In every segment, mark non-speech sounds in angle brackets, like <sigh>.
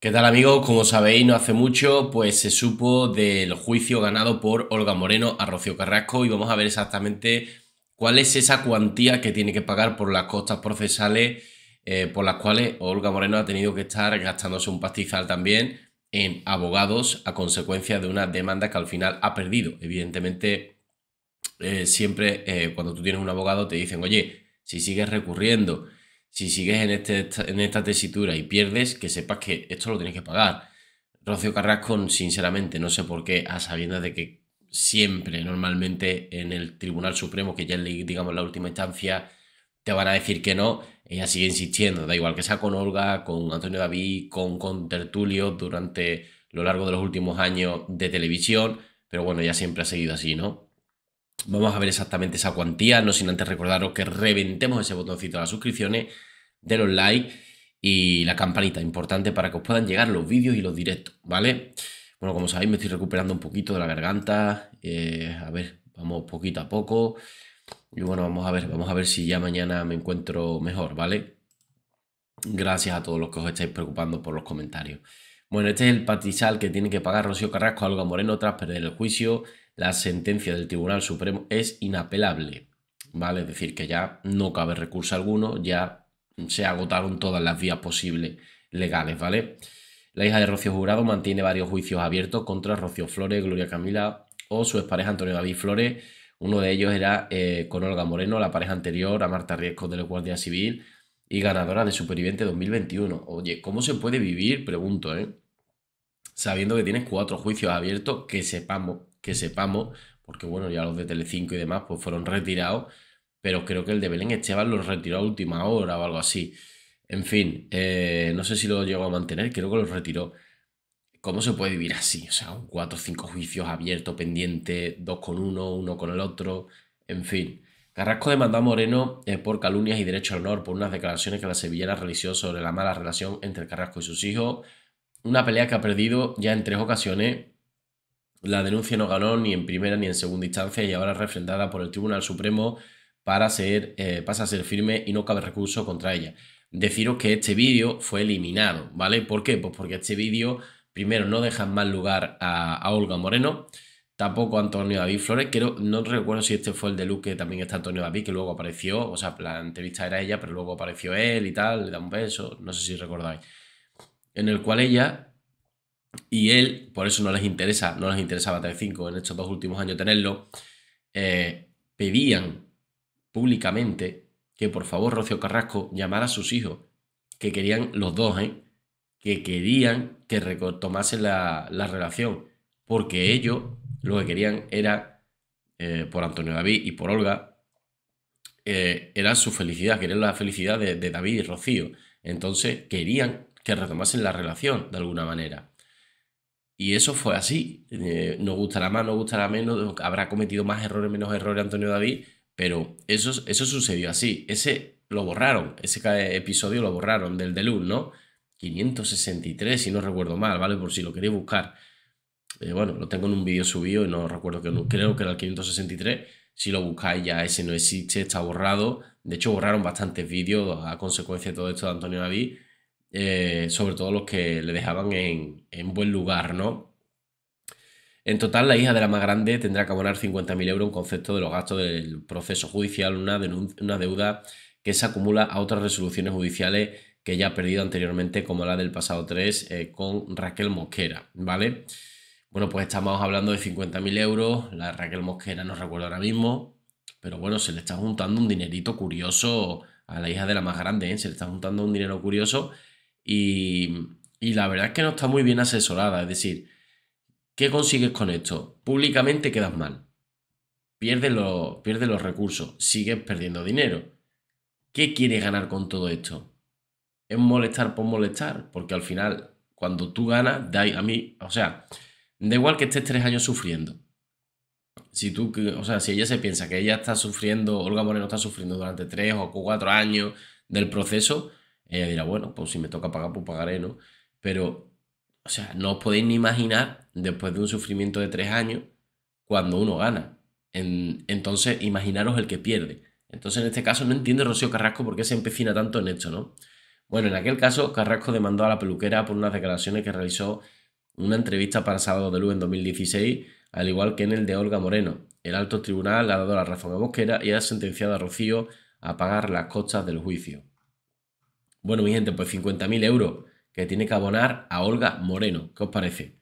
¿Qué tal amigos? Como sabéis, no hace mucho pues se supo del juicio ganado por Olga Moreno a Rocío Carrasco y vamos a ver exactamente cuál es esa cuantía que tiene que pagar por las costas procesales eh, por las cuales Olga Moreno ha tenido que estar gastándose un pastizal también en abogados a consecuencia de una demanda que al final ha perdido. Evidentemente, eh, siempre eh, cuando tú tienes un abogado te dicen, oye, si sigues recurriendo si sigues en, este, en esta tesitura y pierdes, que sepas que esto lo tienes que pagar. Rocío Carrasco, sinceramente, no sé por qué, a sabiendas de que siempre, normalmente, en el Tribunal Supremo, que ya es, digamos, la última instancia, te van a decir que no, ella sigue insistiendo, da igual que sea con Olga, con Antonio David, con, con Tertulio, durante lo largo de los últimos años de televisión, pero bueno, ya siempre ha seguido así, ¿no? Vamos a ver exactamente esa cuantía, no sin antes recordaros que reventemos ese botoncito de las suscripciones de los likes y la campanita, importante para que os puedan llegar los vídeos y los directos, ¿vale? Bueno, como sabéis, me estoy recuperando un poquito de la garganta. Eh, a ver, vamos poquito a poco. Y bueno, vamos a ver, vamos a ver si ya mañana me encuentro mejor, ¿vale? Gracias a todos los que os estáis preocupando por los comentarios. Bueno, este es el patizal que tiene que pagar Rocío Carrasco a Moreno tras perder el juicio. La sentencia del Tribunal Supremo es inapelable, ¿vale? Es decir, que ya no cabe recurso alguno, ya se agotaron todas las vías posibles legales, ¿vale? La hija de Rocío Jurado mantiene varios juicios abiertos contra Rocío Flores, Gloria Camila o su expareja Antonio David Flores. Uno de ellos era eh, con Olga Moreno, la pareja anterior a Marta Riesco de la Guardia Civil y ganadora de Superviviente 2021. Oye, ¿cómo se puede vivir? Pregunto, ¿eh? Sabiendo que tienes cuatro juicios abiertos, que sepamos, que sepamos, porque bueno, ya los de Telecinco y demás pues fueron retirados pero creo que el de Belén Esteban lo retiró a última hora o algo así. En fin, eh, no sé si lo llegó a mantener, creo que lo retiró. ¿Cómo se puede vivir así? O sea, cuatro o cinco juicios abiertos, pendientes, dos con uno, uno con el otro, en fin. Carrasco demandó a Moreno eh, por calumnias y derecho al honor por unas declaraciones que la sevillana realizó sobre la mala relación entre Carrasco y sus hijos. Una pelea que ha perdido ya en tres ocasiones. La denuncia no ganó ni en primera ni en segunda instancia y ahora refrendada por el Tribunal Supremo para ser, eh, pasa a ser firme y no cabe recurso contra ella. Deciros que este vídeo fue eliminado, ¿vale? ¿Por qué? Pues porque este vídeo, primero, no deja mal lugar a, Olga Moreno, tampoco a Antonio David Flores, que no, recuerdo si este fue el de Luke que también está Antonio David, que luego apareció, o sea, la entrevista era ella, pero luego apareció él y tal, le da un beso, no sé si recordáis, en el cual ella y él, por eso no les interesa, no les interesaba 5 en estos dos últimos años tenerlo, eh, pedían públicamente que por favor Rocío Carrasco llamara a sus hijos, que querían los dos, ¿eh? que querían que retomasen la, relación, porque ellos lo que querían era, eh, por Antonio David y por Olga, eh, era su felicidad, querían la felicidad de, de David y Rocío. Entonces querían que retomasen la relación de alguna manera. Y eso fue así. nos gustará más, nos gustará menos, habrá cometido más errores, menos errores Antonio David, pero eso, eso sucedió así. Ese lo borraron, ese episodio lo borraron del Deluxe, ¿no? 563, si no recuerdo mal, ¿vale? Por si lo queréis buscar. Eh, bueno, lo tengo en un vídeo subido y no recuerdo que no, creo que era el 563. Si lo buscáis ya ese no existe, está borrado. De hecho, borraron bastantes vídeos a consecuencia de todo esto de Antonio David, eh, sobre todo los que le dejaban en, en buen lugar, ¿no? En total, la hija de la más grande tendrá que abonar 50.000 euros en concepto de los gastos del proceso judicial, una, deuda que se acumula a otras resoluciones judiciales que ya ha perdido anteriormente, como la del pasado 3 eh, con Raquel Mosquera, ¿vale? Bueno, pues estamos hablando de 50.000 euros, la Raquel Mosquera no recuerdo ahora mismo, pero bueno, se le está juntando un dinerito curioso a la hija de la más grande, ¿eh? se le está juntando un dinero curioso y, y la verdad es que no está muy bien asesorada, es decir, ¿Qué consigues con esto? Públicamente quedas mal. Pierdes, los recursos, sigues perdiendo dinero. ¿Qué quieres ganar con todo esto? Es molestar por molestar, porque al final, cuando tú ganas, da a mí, o sea, da igual que estés tres años sufriendo. Si tú, o sea, si ella se piensa que ella está sufriendo, Olga Moreno está sufriendo durante tres o cuatro años del proceso, ella dirá, bueno, pues si me toca pagar, pues pagaré, ¿no? Pero o sea, no os podéis ni imaginar, después de un sufrimiento de tres años, cuando uno gana. entonces, imaginaros el que pierde. Entonces, en este caso, no entiende Rocío Carrasco por qué se empecina tanto en esto, ¿no? Bueno, en aquel caso, Carrasco demandó a la peluquera por unas declaraciones que realizó en una entrevista para Sábado de Luz en 2016, al igual que en el de Olga Moreno. El alto tribunal ha dado la razón a Mosquera y ha sentenciado a Rocío a pagar las costas del juicio. Bueno, mi gente, pues 50.000 euros que tiene que abonar a Olga Moreno. ¿Qué os parece?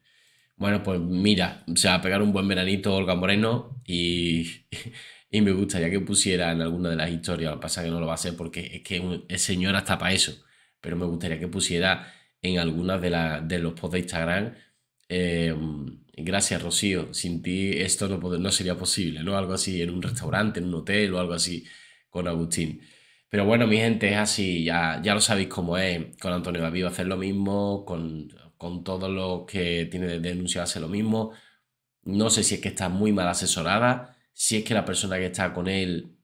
Bueno, pues mira, se va a pegar un buen veranito Olga Moreno y, <laughs> me gustaría que pusiera en alguna de las historias, lo que pasa es que no lo va a hacer porque es que es señora hasta para eso, pero me gustaría que pusiera en alguna de, la, de los posts de Instagram, eh, gracias Rocío, sin ti esto no, no sería posible, ¿no? Algo así, en un restaurante, en un hotel o algo así con Agustín. Pero bueno, mi gente, es así, ya, ya lo sabéis cómo es. Con Antonio David hacer lo mismo, con, con todos los que tiene de denuncia lo mismo. No sé si es que está muy mal asesorada, si es que la persona que está con él,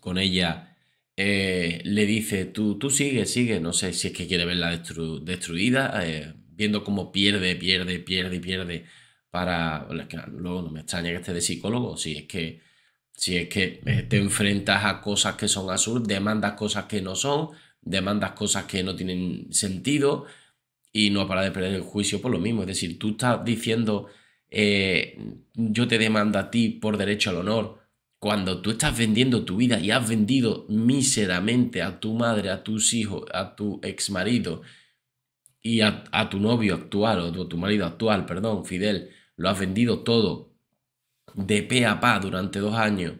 con ella, eh, le dice, tú, tú sigue, sigue. No sé si es que quiere verla destruida, eh, viendo cómo pierde, pierde, pierde, pierde. Para. Luego no me extraña que esté de psicólogo, si es que si es que eh, te enfrentas a cosas que son azul, demandas cosas que no son, demandas cosas que no tienen sentido y no para de perder el juicio por lo mismo. Es decir, tú estás diciendo eh, yo te demando a ti por derecho al honor cuando tú estás vendiendo tu vida y has vendido miseramente a tu madre, a tus hijos, a tu ex marido y a, tu novio actual o tu marido actual, perdón, Fidel, lo has vendido todo de pe a pa durante dos años,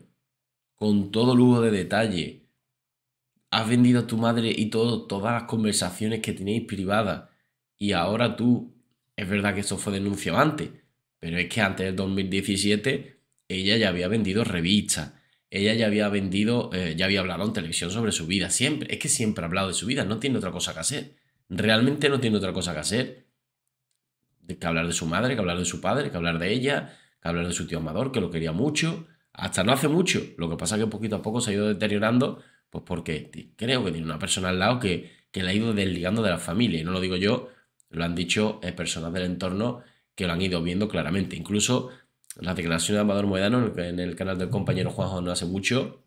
con todo lujo de detalle. Has vendido a tu madre y todo, todas las conversaciones que tenéis privadas. Y ahora tú, es verdad que eso fue denunciado antes, pero es que antes del 2017 ella ya había vendido revistas, ella ya había vendido, eh, ya había hablado en televisión sobre su vida, siempre, es que siempre ha hablado de su vida, no tiene otra cosa que hacer, realmente no tiene otra cosa que hacer que hablar de su madre, que hablar de su padre, que hablar de ella, hablar de su tío Amador, que lo quería mucho, hasta no hace mucho, lo que pasa que poquito a poco se ha ido deteriorando, pues porque creo que tiene una persona al lado que, que la ha ido desligando de la familia, y no lo digo yo, lo han dicho eh, personas del entorno que lo han ido viendo claramente, incluso las declaraciones de Amador Moedano en el canal del compañero Juanjo no hace mucho,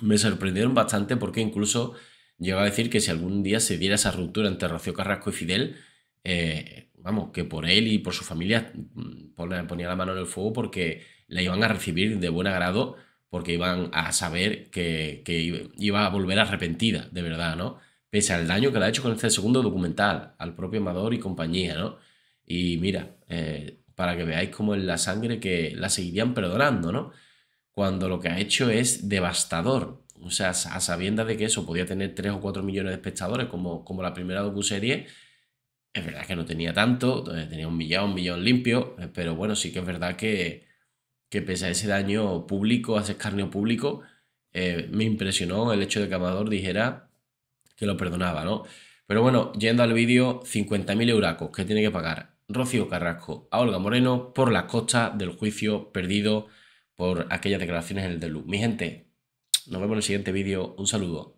me sorprendieron bastante porque incluso llegó a decir que si algún día se diera esa ruptura entre Rocío Carrasco y Fidel, eh, vamos, que por él y por su familia mm, ponía la mano en el fuego porque la iban a recibir de buen agrado, porque iban a saber que, iba a volver arrepentida, de verdad, ¿no? Pese al daño que le ha hecho con este segundo documental, al propio Amador y compañía, ¿no? Y mira, eh, para que veáis cómo es la sangre que la seguirían perdonando, ¿no? Cuando lo que ha hecho es devastador. O sea, a sabiendas de que eso podía tener 3 o 4 millones de espectadores como, como la primera docuserie, es verdad que no tenía tanto, eh, tenía un millón, un millón limpio, eh, pero bueno, sí que es verdad que, que pese a ese daño público, a ese escarnio público, eh, me impresionó el hecho de que Amador dijera que lo perdonaba, ¿no? Pero bueno, yendo al vídeo, 50.000 euracos que tiene que pagar Rocío Carrasco a Olga Moreno por las costas del juicio perdido por aquellas declaraciones en el DELU. Mi gente, nos vemos en el siguiente vídeo. Un saludo.